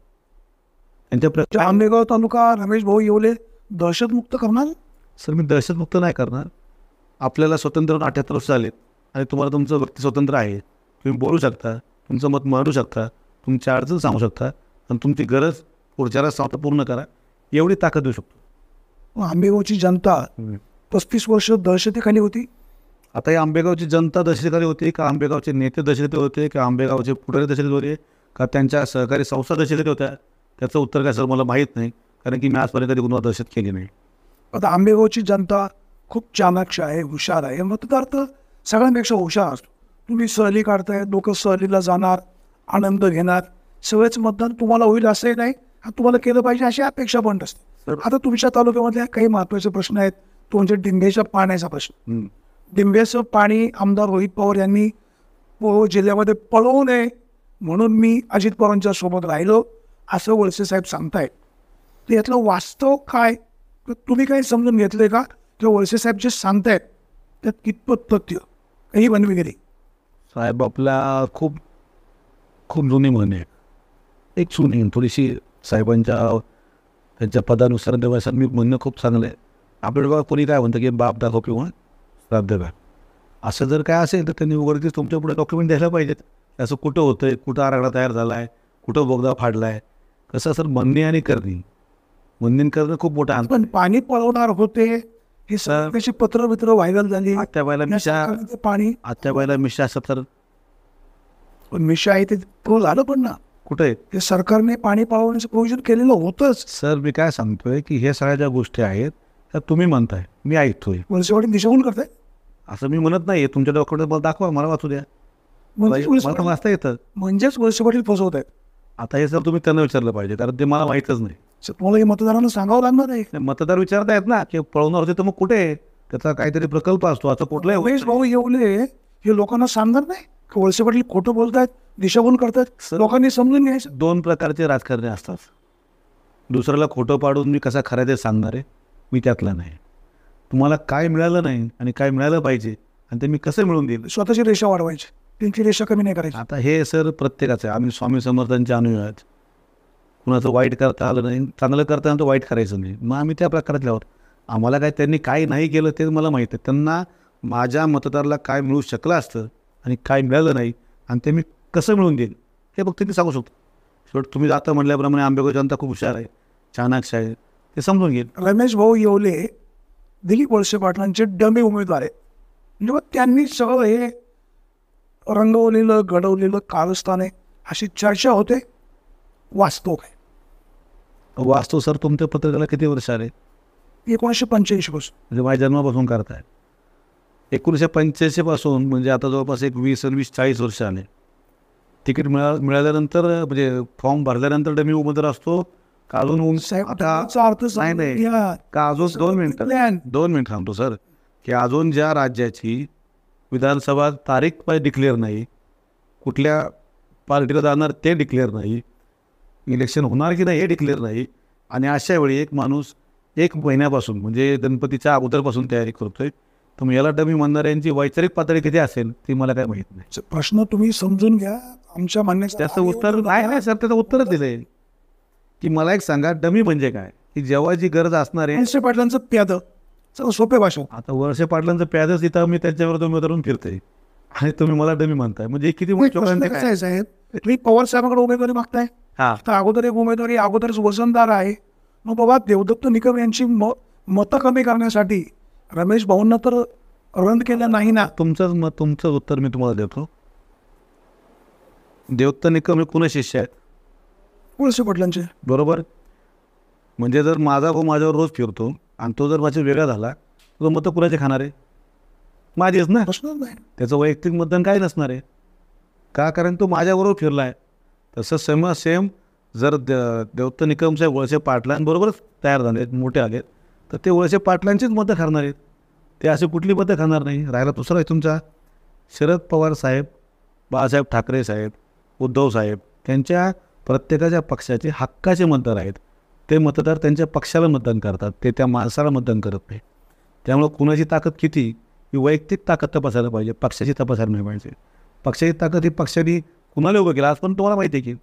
आंबेगाव तालुका रमेश भाऊ येवले दहशतमुक्त करणार सर मी दहशतमुक्त नाही करणार आपल्याला स्वतंत्र अठ्याहत्तर वर्ष झालेत आणि तुम्हाला तुमचं व्यक्ती स्वतंत्र आहे तुम्ही बोलू शकता तुमचं मत मांडू शकता तुमच्या अडचण सांगू शकता आणि तुमची गरज ऊर्जाला स्वतः पूर्ण करा एवढी ताकद देऊ शकतो आंबेगावची जनता पस्तीस वर्ष दहशतीखाली होती आता या आंबेगावची जनता दहशतीखाली होती का आंबेगावचे नेते दहशती होते का आंबेगावचे पुढारी दहशती होते का त्यांच्या सहकारी संस्था दहशती होत्या त्याचं उत्तर काय सर मला माहीत नाही कारण की मी आजपर्यंत कधी गुन्हा केली नाही आता आंबेगावची जनता खूप चाणाक्ष आहे हुशार आहे मतदार तर सगळ्यांपेक्षा हुशार असतो तुम्ही सहली काढताय लोक सहलीला जाणार आनंद घेणार सगळेच मतदान तुम्हाला होईल असंही नाही तुम्हाला केलं पाहिजे अशी अपेक्षा पण असते आता तुमच्या तालुक्यामध्ये काही महत्वाचे प्रश्न आहेत तो म्हणजे डिंबेच्या पाण्याचा प्रश्न डिंबेचं पाणी आमदार रोहित पवार यांनी जिल्ह्यामध्ये पळवू नये म्हणून मी अजित पवारांच्या सोबत राहिलो असं साहेब सांगतायत तर यातलं वास्तव काय तुम्ही काही समजून घेतलंय आहे का किंवा साहेब जे सांगतायत त्यात कितपत तथ्य काही बनवी वगैरे साहेब आपला खूप खूप जुनी म्हण एक जुनी थोडीशी साहेबांच्या त्यांच्या पदानुसार देवासात मी म्हणणं खूप चांगलं आहे आपल्या बघा कोणी काय म्हणतं की बाप दाखव किंवा श्राद्ध का असं जर काय असेल तर त्यांनी वगैरे तुमच्या पुढे डॉक्युमेंट द्यायला पाहिजेत असं कुठं होतं आहे कुठं आराखडा तयार झाला आहे कुठं बोगदा फाडला आहे कसं सर म्हणणे आणि करणे म्हणणे करणं खूप मोठं पण पाणी पळवणार होते हे सर कशी पत्र मित्र व्हायरल झाली आत्या बायला मिशा पाणी आत्या बायला मिशा असं तर पण मिशा आहे ते झालं पण ना कुठे हे सरकारने पाणी पळवण्याचं प्रोविजन केलेलं होतंच सर मी काय सांगतोय की हे सगळ्या ज्या गोष्टी आहेत त्या तुम्ही म्हणताय मी ऐकतोय दिशा दिशाहून करताय असं मी म्हणत नाही तुमच्या डॉक्युमेंट दाखवा मला वाचू द्या म्हणजे मला वाचता येतं म्हणजेच मुनसिपाल्टी फसवत आहेत आता हे सर तुम्ही त्यांना विचारलं पाहिजे कारण ते मला माहीतच नाही तुम्हाला हे मतदारांना सांगावं लागणार आहे मतदार मतदार विचारतायत ना की पळवणार होते तर मग कुठे त्याचा काहीतरी प्रकल्प असतो असं कुठलाही महेश भाऊ येऊले हे लोकांना सांगणार नाही की वळसे पाटील खोटं बोलतायत दिशाभूल करतायत लोकांनी समजून घ्यायचं दोन प्रकारचे राजकारणी असतात दुसऱ्याला खोटं पाडून मी कसा खरं ते सांगणार आहे मी त्यातला नाही तुम्हाला काय मिळालं नाही आणि काय मिळालं पाहिजे आणि ते मी कसं मिळवून देईल स्वतःची रेषा वाढवायची त्यांची रेषा कमी नाही करायची आता हे सर प्रत्येकाचं आहे आम्ही स्वामी समर्थांचे अनुय आहेत कुणाचं वाईट करता आलं नाही चांगलं करता तर वाईट करायचं नाही मग आम्ही त्या प्रकारातल्यावर आम्हाला काय त्यांनी काय नाही केलं ते मला माहीत आहे त्यांना माझ्या मतदाराला काय मिळू शकलं असतं आणि काय मिळालं नाही आणि ते मी कसं मिळून देईन हे फक्त मी सांगू शकतो शेवट तुम्ही आता म्हटल्याप्रमाणे आंबेगाव जनता खूप हुशार आहे चाणाक्ष आहे ते समजून घेईल रमेश भाऊ येवले दिलीप वळसे पाटलांचे डमे उमेदवार आहे म्हणजे मग त्यांनी सगळं हे रंगवलेलं घडवलेलं कालस्थान आहे अशी चर्चा होते वास्तव काय वास्तव सर तुमच्या पत्रकाला किती वर्ष आले एकोणीसशे पंच्याऐंशी पासून म्हणजे माझ्या जन्मापासून करताय एकोणीसशे पंच्याऐंशी पासून म्हणजे आता जवळपास एक वीस वीस चाळीस वर्ष आले तिकीट मिळा मिळाल्यानंतर म्हणजे फॉर्म भरल्यानंतर डमी उमेदवार असतो काजून साहेब नाही का अजून दोन मिनिट दोन मिनिट थांबतो सर की अजून ज्या राज्याची विधानसभा तारीख पण डिक्लेअर नाही कुठल्या पार्टीला जाणार ते डिक्लेअर नाही इलेक्शन होणार की नाही हे डिक्लेअर नाही आणि अशा वेळी एक माणूस एक महिन्यापासून म्हणजे गणपतीच्या अगोदरपासून तयारी करतोय तर मग याला डमी म्हणणाऱ्यांची वैचारिक पातळी किती असेल ती मला काय माहीत नाही प्रश्न तुम्ही समजून घ्या आमच्या मान्यच त्याचं उत्तर काय नाही सर त्याचं उत्तरच दिलंय की मला एक सांगा डमी म्हणजे काय की जेव्हा जी गरज असणार आहे पाटलांचं प्यादं चला सोप्या भाषा आता वर्ष पाटलांचं प्यादच तिथं मी त्यांच्यावर तुम्ही उतरून फिरते आणि तुम्ही मला डमी म्हणताय म्हणजे किती साहेब तुम्ही पवार साहेबांकडे उमेदवारी मागताय आता अगोदर एक उमेदवारी अगोदर वसंतदार आहे मग बाबा देवदत्त निकम यांची मतं कमी करण्यासाठी रमेश भाऊंना तर रन केलं नाही ना तुमचं मत तुमचं उत्तर मी तुम्हाला देतो देवदत्त निकम हे कुणा शिष्य आहेत वर्ष पाटलांचे बरोबर म्हणजे जर माझा भाऊ माझ्यावर रोज फिरतो आणि तो जर माझ्या वेगळा झाला तो मतं कुणाचे खाणार आहे माझेच ना त्याचं वैयक्तिक मतदान काही नसणार आहे का कारण तो माझ्याबरोबर फिरला आहे तसं सेम सेम जर निकम से वळसे पाटलांबरोबरच तयार झाले आहेत मोठे आले तर ते वळसे पाटलांचीच मतं खाणार आहेत ते असे कुठली मतं खाणार नाही राहिला दुसरा आहे तुमचा शरद पवार साहेब बाळासाहेब ठाकरे साहेब उद्धव साहेब त्यांच्या प्रत्येकाच्या पक्षाचे हक्काचे मतदार आहेत ते मतदार त्यांच्या पक्षाला मतदान करतात ते त्या माणसाला मतदान करत नाही त्यामुळं कुणाची ताकद किती ही वैयक्तिक ताकद तपासायला पाहिजे पक्षाची तपासायला नाही पाहिजे पक्षाची ताकद ही पक्षाने कुणाला उभं केलं आज पण तुम्हाला माहिती आहे की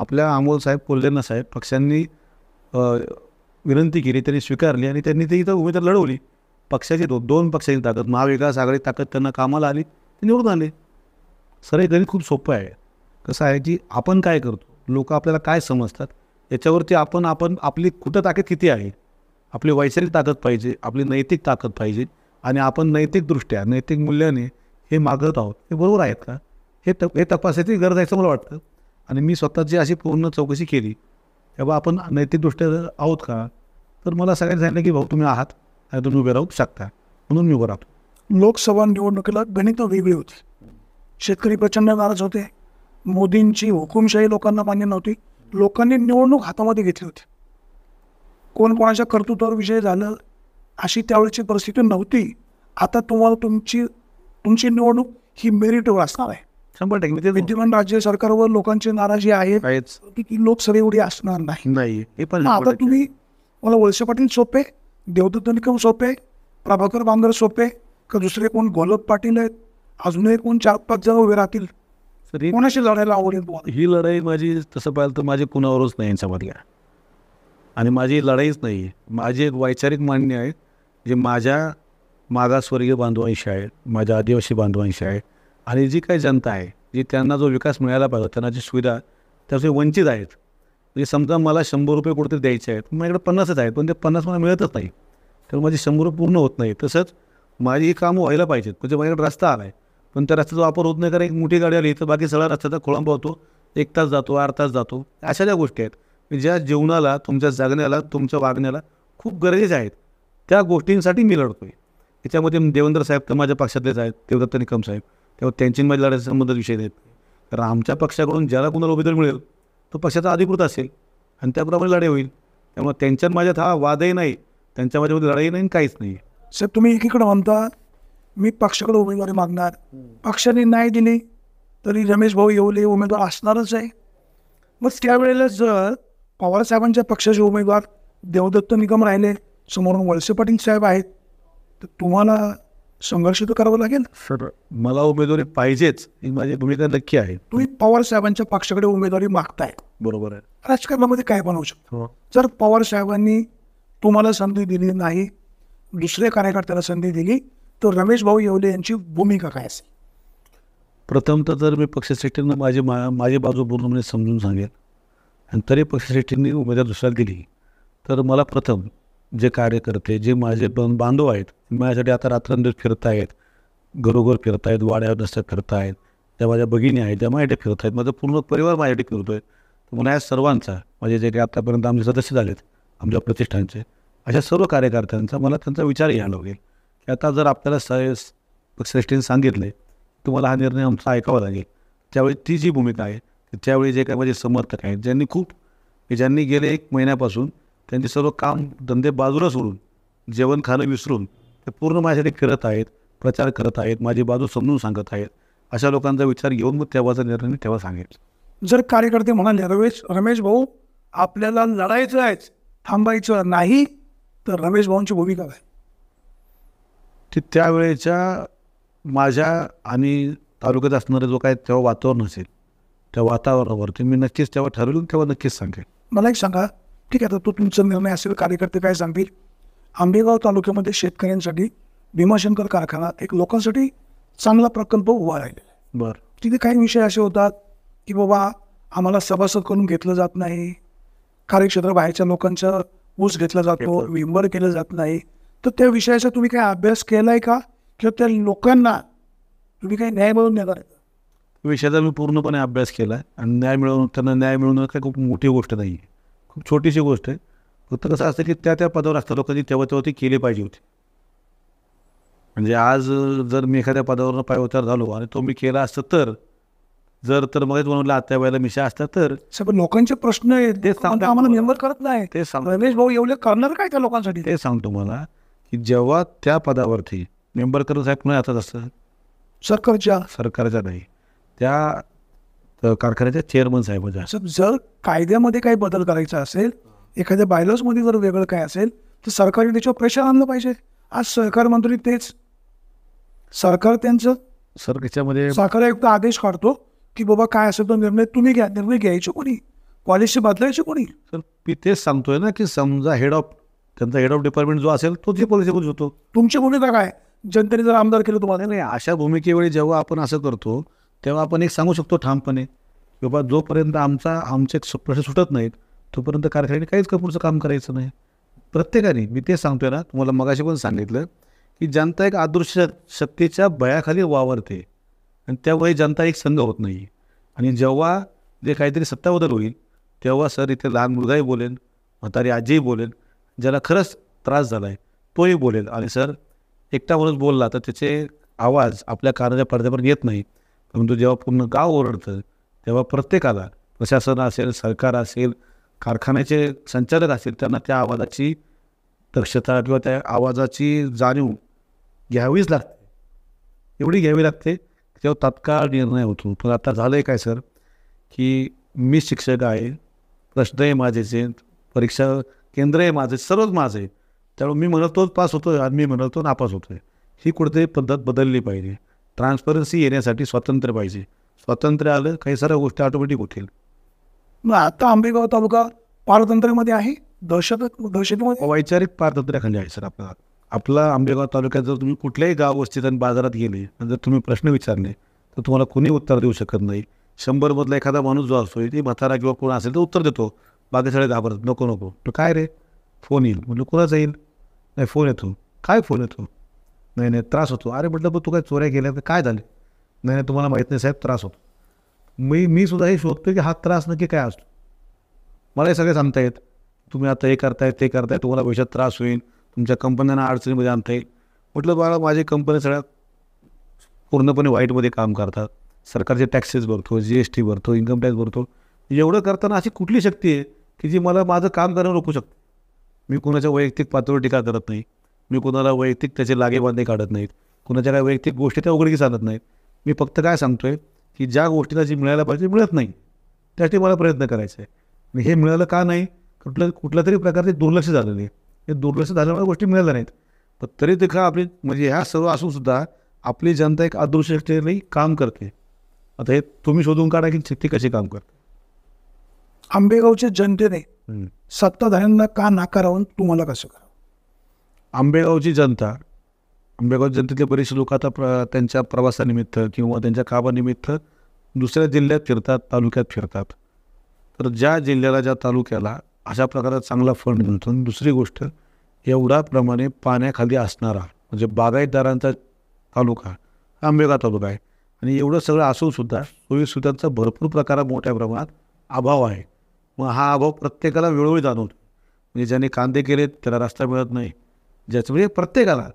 आपल्या अमोल साहेब कोल्हेना साहेब पक्षांनी विनंती केली त्यांनी स्वीकारली आणि त्यांनी ते इथं उमेदवार लढवली पक्षाची दो दोन पक्षाची ताकद महाविकास आघाडी ताकद त्यांना कामाला आली ते निवडून आले सर हे गणित खूप सोपं आहे कसं आहे की आपण काय करतो लोक आपल्याला काय समजतात याच्यावरती आपण आपण आपली कुठं ताकद किती आहे आपली वैचारिक ताकद पाहिजे आपली नैतिक ताकद पाहिजे आणि आपण नैतिकदृष्ट्या नैतिक मूल्याने हे मागत आहोत हे बरोबर आहेत का हे त हे तपासायची गरज आहे असं मला वाटतं आणि मी स्वतःची अशी पूर्ण चौकशी केली तेव्हा आपण नैतिकदृष्ट्या आहोत का तर मला सगळ्यांनी सांगितलं की भाऊ तुम्ही आहात आणि तुम्ही उभे राहू शकता म्हणून मी उभं राहतो लोकसभा निवडणुकीला गणित वेगळी होती शेतकरी प्रचंड नाराज होते मोदींची हुकुमशाही लोकांना मान्य नव्हती लोकांनी निवडणूक हातामध्ये घेतली होती कोण कोणाच्या कर्तृत्वावर विजय झालं अशी त्यावेळेची परिस्थिती नव्हती आता तुम्हाला तुमची तुमची निवडणूक ही मेरिटवर असणार आहे विद्यमान राज्य सरकारवर लोकांची नाराजी आहे की लोकसभा एवढी असणार नाही आता तुम्ही मला वळसे पाटील सोपे देवदत्त निकम सोपे प्रभाकर बांगर सोपे का दुसरे कोण गोलभ पाटील आहेत अजूनही कोण चार पाच जण उभे राहतील तर कोणाशी लढायला आवडेल ही लढाई माझी तसं पाहिलं तर माझी कुणावरच नाही यांच्यामधल्या आणि माझी लढाईच नाही आहे माझी एक वैचारिक मान्य आहे जे माझ्या स्वर्गीय बांधवांशी आहे माझ्या आदिवासी बांधवांशी आहे आणि जी काही जनता आहे जी त्यांना जो विकास मिळायला पाहिजे त्यांना जी सुविधा त्याचे वंचित आहेत म्हणजे समजा मला शंभर रुपये कुठेतरी द्यायचे आहेत माझ्याकडे पन्नासच आहेत पण ते पन्नास मला मिळतच नाही तर माझी शंभर रुपये पूर्ण होत नाही तसंच माझी ही कामं व्हायला पाहिजेत म्हणजे माझ्याकडे रस्ता आला आहे पण त्या रस्त्याचा वापर होत नाही कारण एक मोठी गाडी आली तर बाकी सगळा रस्त्याचा खोळंबा होतो एक तास जातो आठ तास जातो अशा ज्या गोष्टी आहेत ज्या जीवनाला तुमच्या जगण्याला तुमच्या वागण्याला खूप गरजेच्या आहेत त्या गोष्टींसाठी मी लढतो आहे देवेंद्र साहेब तर माझ्या पक्षातलेच आहेत देवदत्त निकम साहेब तेव्हा त्यांची माझी लढाई संबंधित विषय आहेत कारण आमच्या पक्षाकडून ज्याला कोणाला उमेदवार मिळेल तो पक्षाचा अधिकृत असेल आणि त्याप्रमाणे लढाई होईल त्यामुळे त्यांच्यात माझ्यात हा वादही नाही त्यांच्या माझ्यामध्ये लढाई नाही काहीच नाही साहेब तुम्ही एकीकडे म्हणता मी पक्षाकडे उमेदवारी मागणार पक्षाने नाही दिली तरी रमेश भाऊ येऊले उमेदवार असणारच आहे मग त्यावेळेला जर पवारसाहेबांच्या पक्षाचे उमेदवार देवदत्त निगम राहिले समोरून वळसे पाटील साहेब आहेत तर तुम्हाला संघर्ष तर करावं लागेल सर मला उमेदवारी पाहिजेच ही माझी भूमिका नक्की आहे तुम्ही पवारसाहेबांच्या पक्षाकडे उमेदवारी मागताय बरोबर आहे राजकारणामध्ये काय बनवू शकतो हो. जर पवार साहेबांनी तुम्हाला संधी दिली नाही दुसऱ्या कार्यकर्त्याला संधी दिली तर रमेश भाऊ येवले यांची भूमिका काय असेल प्रथमतः जर मी पक्षश्रेष्ठींना माझे मा माझी बाजू म्हणजे समजून सांगेल आणि तरी पक्षश्रेष्ठींनी उमेदवार दुसऱ्या दिली तर मला प्रथम जे कार्यकर्ते जे माझे बांधव आहेत माझ्यासाठी आता रात्रंदिवस फिरत आहेत घरोघर फिरत आहेत वाड्यावर रस्त्यात फिरत आहेत त्या माझ्या भगिनी आहेत त्या माझ्याकडे फिरत आहेत माझा पूर्ण परिवार माझ्याकडे फिरतो आहे तर मला या सर्वांचा म्हणजे जे काही आतापर्यंत आमचे सदस्य झालेत आमच्या प्रतिष्ठानचे अशा सर्व कार्यकर्त्यांचा मला त्यांचा विचार घ्यायला लागेल आता जर आपल्याला स श्रेष्ठीने सांगितले तुम्हाला हा निर्णय आमचा ऐकावा लागेल त्यावेळी ती जी भूमिका आहे त्यावेळी जे काय माझे समर्थक आहेत ज्यांनी खूप ज्यांनी गेले एक महिन्यापासून त्यांचे सर्व काम धंदे बाजूला सोडून जेवण खाणं विसरून ते पूर्ण माझ्यासाठी करत आहेत प्रचार करत आहेत माझी बाजू समजून सांगत आहेत अशा लोकांचा विचार घेऊन मग तेव्हाचा निर्णय ठेवा तेव्हा सांगेल जर कार्यकर्ते म्हणाले रमेश रमेश भाऊ आपल्याला लढायचं आहेच थांबायचं नाही तर रमेश भाऊंची भूमिका काय की त्यावेळेच्या माझ्या आणि तालुक्यात असणारं जो काय तेव्हा वातावरण असेल त्या वातावरणावरती मी नक्कीच तेव्हा ठरवलं तेव्हा नक्कीच सांगेल मला एक सांगा ठीक आहे आता तो तुमचा निर्णय असेल कार्यकर्ते काय सांगतील आंबेगाव तालुक्यामध्ये शेतकऱ्यांसाठी भीमाशंकर कारखाना एक लोकांसाठी चांगला प्रकल्प उभा राहिलेला बरं तिथे काही विषय असे होतात की बाबा आम्हाला सभासद करून घेतलं जात नाही कार्यक्षेत्र बाहेरच्या लोकांचा ऊस घेतला जातो विंबर केलं जात नाही तर त्या विषयाचा तुम्ही काही अभ्यास केला आहे का किंवा त्या लोकांना तुम्ही काही न्याय मिळवून देणार विषयाचा मी पूर्णपणे अभ्यास केला आहे आणि न्याय मिळवून त्यांना न्याय मिळवणं काही खूप मोठी गोष्ट नाही आहे खूप छोटीशी गोष्ट आहे फक्त कसं असतं की त्या त्या पदावर असतात लोकांनी तेव्हा तेव्हा ते केले पाहिजे होती म्हणजे आज जर मी एखाद्या पदावरनं पायवतार झालो आणि तो मी केला असतं तर जर तर मग म्हणलं आत्या वेळेला मिशा असतात तर लोकांचे प्रश्न आहेत ते सांगतो आम्हाला करत नाही ते सांग रमेश भाऊ एवढे करणार काय त्या लोकांसाठी ते सांगतो मला की जेव्हा त्या पदावरती निंबरकर साहेब पुन्हा आता असतात सरकारच्या सरकारच्या नाही त्या कारखान्याच्या चेअरमन साहेबांच्या सर जर कायद्यामध्ये काही बदल करायचा असेल एखाद्या बायलॉजमध्ये जर वेगळं काय असेल तर सरकारने त्याच्यावर प्रेशर आणलं पाहिजे आज सहकार मंत्री तेच सरकार त्यांचं सर त्याच्यामध्ये साखर आयुक्त आदेश काढतो की बाबा काय असेल तो निर्णय तुम्ही घ्या निर्णय घ्यायचे कोणी पॉलिसी बदलायची कोणी सर मी तेच सांगतोय ना की समजा हेड ऑफ त्यांचा हेड ऑफ डिपार्टमेंट जो असेल तो ते पोलिसीमध्ये होतो तुमची भूमिका काय जनतेने जर आमदार केलं तुम्हाला नाही अशा भूमिकेवेळी जेव्हा आपण असं करतो तेव्हा आपण एक सांगू शकतो ठामपणे बाबा जोपर्यंत आमचा आमचे प्रश्न सुटत नाहीत तोपर्यंत कारखान्याने काहीच कपूरचं काम करायचं नाही प्रत्येकाने मी ते सांगतोय ना तुम्हाला मगाशी पण सांगितलं की जनता एक आदृश्य शक्तीच्या भयाखाली वावरते आणि त्यामुळे जनता एक संघ होत नाही आणि जेव्हा जे काहीतरी सत्ताबदल होईल तेव्हा सर इथे लहान मुलगाही बोलेन म्हातारी आजीही बोलेन ज्याला खरंच त्रास झाला आहे तोही बोलेल आणि सर एकटा माणूस बोलला तर त्याचे आवाज आपल्या कानाच्या पडद्यावर येत नाही परंतु जेव्हा पूर्ण गाव ओरडतं तेव्हा प्रत्येकाला प्रशासन असेल सरकार असेल कारखान्याचे संचालक असेल त्यांना त्या आवाजाची दक्षता किंवा त्या आवाजाची जाणीव घ्यावीच लागते एवढी घ्यावी लागते तेव्हा तात्काळ निर्णय होतो पण आता झालं आहे काय सर की मी शिक्षक आहे प्रश्न आहे माझेचे परीक्षा केंद्र आहे माझं सर्वच माझे त्यामुळे मी म्हणत तोच पास होतो आणि मी म्हणतो तो नापास होतो ही कुठेतरी पद्धत बदलली पाहिजे ट्रान्सपरन्सी येण्यासाठी स्वातंत्र्य पाहिजे स्वातंत्र्य आलं काही साऱ्या गोष्टी ऑटोमॅटिक होतील मग आता आंबेगाव तालुका पारतंत्र्यामध्ये आहे दहशत दहशत हो, वैचारिक पारतंत्र्याखाली आहे सर आपला आपला आंबेगाव तालुक्यात जर तुम्ही कुठल्याही गाव वस्तीत आणि बाजारात गेले आणि जर तुम्ही प्रश्न विचारले तर तुम्हाला कोणी उत्तर देऊ शकत नाही शंभरमधला एखादा माणूस जो असतो ते म्हातारा किंवा कोण असेल तर उत्तर देतो बाकी सगळे घाबरत नको नको तो काय रे फोन येईल म्हटलं कोणाचा येईल नाही फोन येतो काय फोन येतो नाही नाही त्रास होतो अरे म्हटलं बघ तू काय चोऱ्या गेल्या तर काय झाले नाही नाही तुम्हाला माहीत नाही साहेब त्रास होतो मी मी सुद्धा हे शोधतो की हा त्रास नक्की काय असतो मला हे सगळे सांगता येत तुम्ही आता हे करताय ते करताय तुम्हाला पैशात त्रास होईल तुमच्या कंपन्यांना अडचणीमध्ये आणता येईल म्हटलं बाळा माझी कंपनी सगळ्यात पूर्णपणे वाईटमध्ये काम करतात सरकारचे टॅक्सेस भरतो जी एस टी भरतो इन्कम टॅक्स भरतो एवढं करताना अशी कुठली शक्ती आहे की जी मला माझं काम करणं रोखू शकते मी कोणाच्या वैयक्तिक पातळीवर टीका करत नाही मी कोणाला वैयक्तिक त्याचे लागेबांधे काढत नाहीत कोणाच्या काय वैयक्तिक गोष्टी त्या उघडकी सांगत नाहीत मी फक्त काय सांगतो आहे की ज्या गोष्टीला जी मिळायला पाहिजे मिळत नाही त्यासाठी मला प्रयत्न करायचा आहे आणि हे मिळालं का नाही कुठलं कुठल्या तरी प्रकारचे दुर्लक्ष झाले नाही हे दुर्लक्ष झाल्यामुळे गोष्टी मिळाल्या नाहीत पण तरी देखा आपली म्हणजे ह्या सर्व असूनसुद्धा आपली जनता एक अदृश्यतेने काम करते आता हे तुम्ही शोधून काढा की शक्ती कशी काम करते आंबेगावच्या जनतेने सत्ताधाऱ्यांना का नाकारावं तुम्हाला कसं करावं आंबेगावची जनता आंबेगाव जनतेतले बरेचसे लोक आता प्र त्यांच्या प्रवासानिमित्त किंवा त्यांच्या कामानिमित्त दुसऱ्या जिल्ह्यात फिरतात तालुक्यात फिरतात तर ज्या जिल्ह्याला ज्या तालुक्याला अशा प्रकारे चांगला फंड मिळतो दुसरी गोष्ट एवढ्याप्रमाणे पाण्याखाली असणारा म्हणजे बागायतदारांचा तालुका आंबेगाव तालुका आहे आणि एवढं सगळं असूनसुद्धा सोयीसुद्धांचा भरपूर प्रकारात मोठ्या प्रमाणात अभाव आहे मग हा अभाव प्रत्येकाला वेळोवेळी जाणवतो म्हणजे ज्याने कांदे केलेत त्याला रस्ता मिळत नाही ज्याचं म्हणजे प्रत्येकाला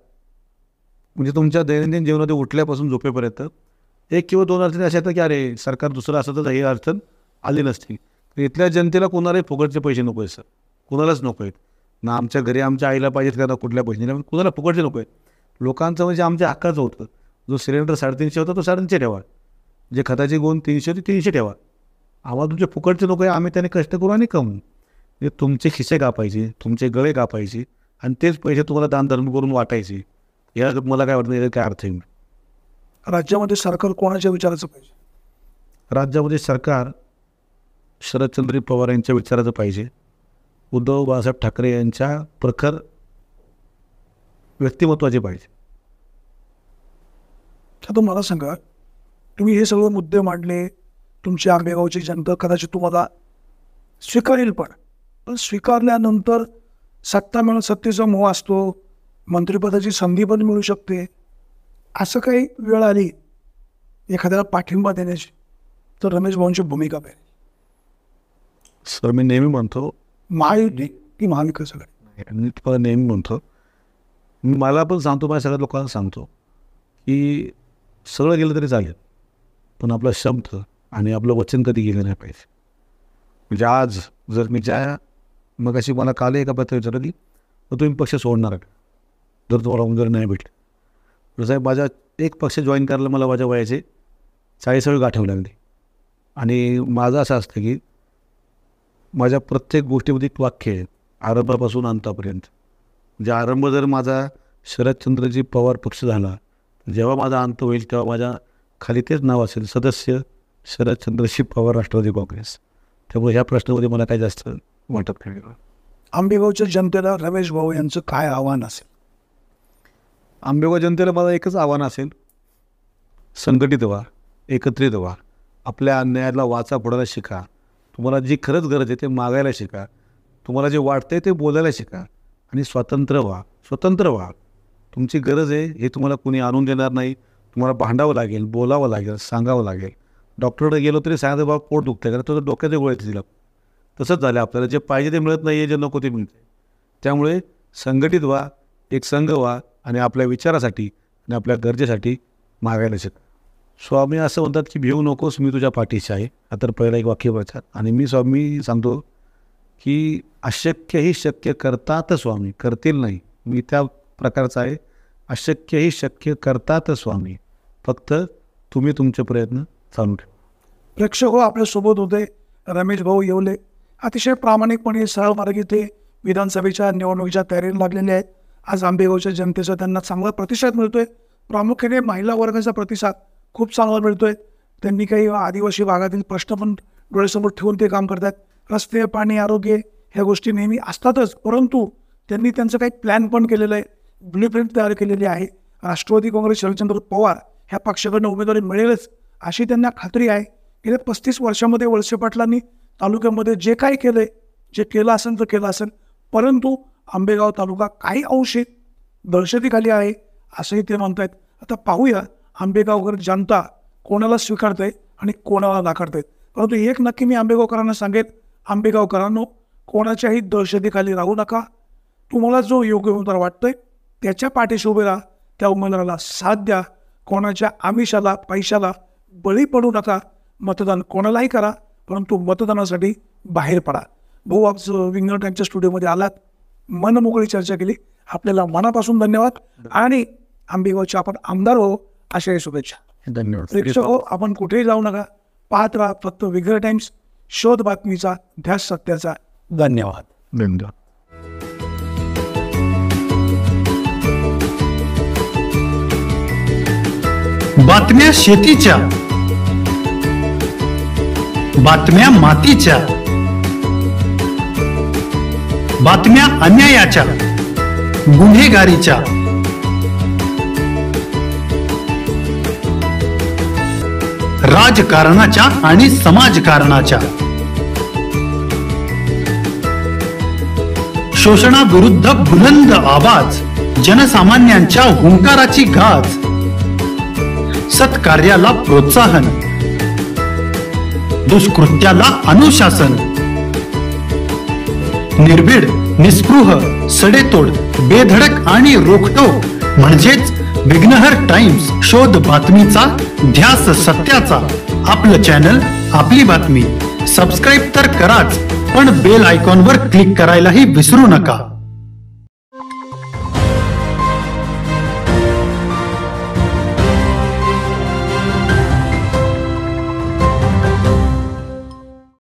म्हणजे तुमच्या दैनंदिन जीवनात उठल्यापासून झोपेपर्यंत एक किंवा दोन अडचणी अशा येतात की अरे सरकार दुसरं असं तर हे अडचण आली नसती तर इथल्या जनतेला कोणालाही फुकटचे पैसे नको आहेत सर कुणालाच नको आहेत ना आमच्या घरी आमच्या आईला पाहिजेत का ना कुठल्या पैसे नाही कुणाला फुकटचे नको आहेत लोकांचं म्हणजे आमच्या हक्काचं होतं जो सिलेंडर साडेतीनशे होता तो साडेतीनशे ठेवा जे खताची गुण तीनशे होती तीनशे ठेवा आम्हाला तुमचे फुकटचे लोक आहे आम्ही त्याने कष्ट करू आणि कमू म्हणजे तुमचे खिसे कापायचे तुमचे गळे कापायचे आणि तेच पैसे तुम्हाला दानधर्म करून वाटायचे या मला काय वाटतं याचा काय अर्थ आहे राज्यामध्ये सरकार कोणाच्या विचाराचं पाहिजे राज्यामध्ये सरकार शरदचंद्र पवार यांच्या विचाराचं पाहिजे उद्धव बाळासाहेब ठाकरे यांच्या प्रखर व्यक्तिमत्वाचे पाहिजे आता मला सांगा तुम्ही हे सगळे मुद्दे मांडले तुमची आंबेगावची जनता कदाचित तुम्हाला स्वीकारेल पण पण स्वीकारल्यानंतर सत्ता मिळून सत्तेचा मोह असतो मंत्रिपदाची संधी पण मिळू शकते असं काही वेळ आली एखाद्याला पाठिंबा देण्याची तर रमेश भाऊंची भूमिका पाहिजे सर मी नेहमी म्हणतो महायुती की महाविकास आघाडी मी तुम्हाला नेहमी म्हणतो मला पण सांगतो माझ्या सगळ्या लोकांना सांगतो की सगळं गेलं तरी चालेल पण आपला शब्द आणि आपलं वचन कधी गेलं नाही पाहिजे म्हणजे आज जर मी ज्या मग अशी मला काल एका पत्र विचारलं की तुम्ही पक्ष सोडणार का जर तुम्हाला जर नाही भेटले तर साहेब माझ्या एक पक्ष जॉईन करायला मला माझ्या वयाचे चाळीसळ गाठावे लागली आणि माझं असं असतं की माझ्या प्रत्येक गोष्टीमध्ये एक वाक्य आहे आरंभापासून अंतापर्यंत म्हणजे आरंभ जर माझा शरदचंद्रजी पवार पक्ष झाला जेव्हा माझा अंत होईल तेव्हा माझ्या खाली तेच नाव असेल सदस्य शरदचंद्रशी पवार राष्ट्रवादी काँग्रेस त्यामुळे ह्या प्रश्नामध्ये मला काही जास्त वाटत नाही आंबेगावच्या जनतेला रमेश भाऊ यांचं काय आव्हान असेल आंबेगाव जनतेला मला एकच आव्हान असेल संघटित व्हा एकत्रित व्हा आपल्या अन्यायाला वाचा पडायला शिका तुम्हाला जी खरंच गरज आहे ते मागायला शिका तुम्हाला जे वाटतंय ते बोलायला शिका आणि स्वातंत्र्य व्हा स्वतंत्र व्हा तुमची गरज आहे हे तुम्हाला कुणी आणून देणार नाही तुम्हाला भांडावं लागेल बोलावं लागेल सांगावं लागेल डॉक्टरकडे गेलो तरी सांगते बाबा पोट दुखते कारण तो डोक्याचे गोळे दिला तसंच झालं आपल्याला जे पाहिजे ते मिळत नाही आहे जे नको ते मिळते त्यामुळे संघटित व्हा एक संघ व्हा आणि आपल्या विचारासाठी आणि आपल्या गरजेसाठी मागायला शिका स्वामी असं म्हणतात की भिऊ नकोस मी तुझ्या पाठीशी आहे आता पहिला एक वाक्य वाचा आणि मी स्वामी सांगतो की अशक्यही शक्य करतात स्वामी करतील नाही मी त्या प्रकारचा आहे अशक्यही शक्य करतात स्वामी फक्त तुम्ही तुमचे प्रयत्न चालू ठेव प्रेक्षक हो आपल्यासोबत होते रमेश भाऊ येवले अतिशय प्रामाणिकपणे सरळ मार्गी ते विधानसभेच्या निवडणुकीच्या तयारी लागलेल्या आहेत आज आंबेगावच्या जनतेचा त्यांना चांगला प्रतिसाद मिळतोय प्रामुख्याने महिला वर्गाचा प्रतिसाद खूप चांगला मिळतोय त्यांनी काही आदिवासी भागातील प्रश्न पण डोळ्यासमोर ठेवून ते काम करतात रस्ते पाणी आरोग्य ह्या गोष्टी नेहमी असतातच परंतु त्यांनी त्यांचं काही प्लॅन पण केलेलं आहे ब्ल्यूप्रिंट तयार केलेली आहे राष्ट्रवादी काँग्रेस शरदचंद्र पवार ह्या पक्षाकडनं उमेदवारी मिळेलच अशी त्यांना खात्री आहे गेल्या पस्तीस वर्षामध्ये वळसे पाटलांनी तालुक्यामध्ये जे काही केलं जे केलं असेल तर केलं असेल परंतु आंबेगाव तालुका काही अंशी दहशतीखाली आहे असंही ते मानतायत आता पाहूया आंबेगावकर जनता कोणाला स्वीकारत आहे आणि कोणाला नाकारत आहेत परंतु एक नक्की मी आंबेगावकरांना सांगेन आंबेगावकरांनो कोणाच्याही दहशतीखाली राहू नका तुम्हाला जो योग्य उमेदवार वाटतोय त्याच्या पाठीशी उभे राहा त्या उमेदवाराला साथ द्या कोणाच्या आमिषाला पैशाला बळी पडू नका मतदान कोणालाही करा परंतु मतदानासाठी बाहेर पडा भाऊ आप विंगण टाईमच्या स्टुडिओमध्ये आलात मनमोकळी चर्चा केली आपल्याला मनापासून धन्यवाद आणि आंबेगावचे आपण आमदार हो अशाही शुभेच्छा धन्यवाद प्रेक्षक हो आपण कुठेही जाऊ नका पाहत राहा फक्त विग्रह टाइम्स शोध बातमीचा ध्यास सत्याचा धन्यवाद धन्यवाद बातम्या शेतीच्या बातम्या मातीच्या बातम्या अन्यायाच्या गुन्हेगारीच्या राजकारणाच्या आणि समाजकारणाच्या शोषणाविरुद्ध बुलंद आवाज जनसामान्यांच्या हुंकाराची गाज सत्कार्याला प्रोत्साहन दुष्कृत्याला अनुशासन निर्भीड निस्पृह सडेतोड बेधडक आणि रोखटोक म्हणजेच विघ्नहर टाइम्स शोध बातमीचा ध्यास सत्याचा आपलं चॅनल आपली बातमी सबस्क्राईब तर कराच पण बेल आयकॉनवर क्लिक करायलाही विसरू नका